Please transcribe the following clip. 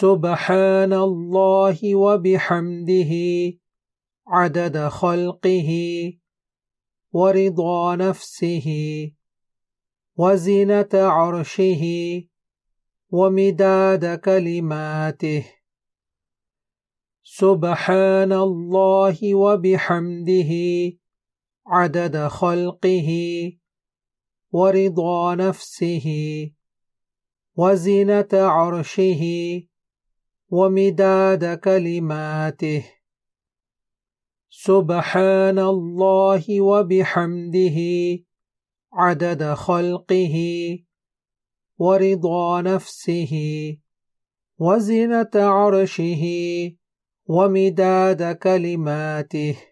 سبحان الله وبحمده عدد خلقه ورضا نفسه وزنة عرشه ومداد كلماته سبحان الله وبحمده عدد خلقه ورضا نفسه وزنة عرشه ومداد كلماته سبحان الله وبحمده عدد خلقه ورضا نفسه وزنة عرشه ومداد كلماته